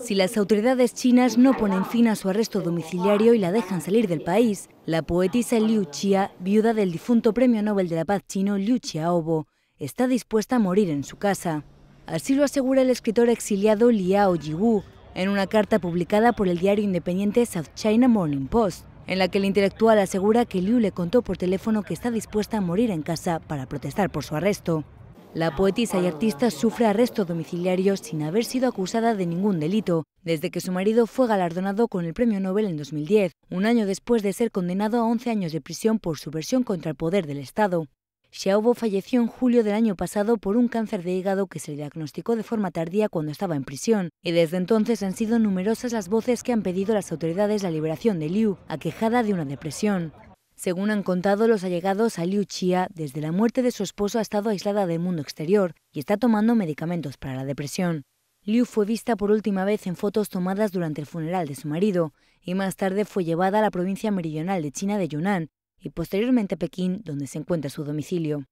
Si las autoridades chinas no ponen fin a su arresto domiciliario y la dejan salir del país, la poetisa Liu Chia, viuda del difunto premio Nobel de la Paz chino Liu Xiaobo, está dispuesta a morir en su casa. Así lo asegura el escritor exiliado Liao Jiwu en una carta publicada por el diario independiente South China Morning Post, en la que el intelectual asegura que Liu le contó por teléfono que está dispuesta a morir en casa para protestar por su arresto. La poetisa y artista sufre arresto domiciliario sin haber sido acusada de ningún delito, desde que su marido fue galardonado con el Premio Nobel en 2010, un año después de ser condenado a 11 años de prisión por subversión contra el poder del Estado. Xiaobo falleció en julio del año pasado por un cáncer de hígado que se le diagnosticó de forma tardía cuando estaba en prisión, y desde entonces han sido numerosas las voces que han pedido a las autoridades la liberación de Liu, aquejada de una depresión. Según han contado los allegados a Liu Chia, desde la muerte de su esposo ha estado aislada del mundo exterior y está tomando medicamentos para la depresión. Liu fue vista por última vez en fotos tomadas durante el funeral de su marido y más tarde fue llevada a la provincia meridional de China de Yunnan y posteriormente a Pekín, donde se encuentra su domicilio.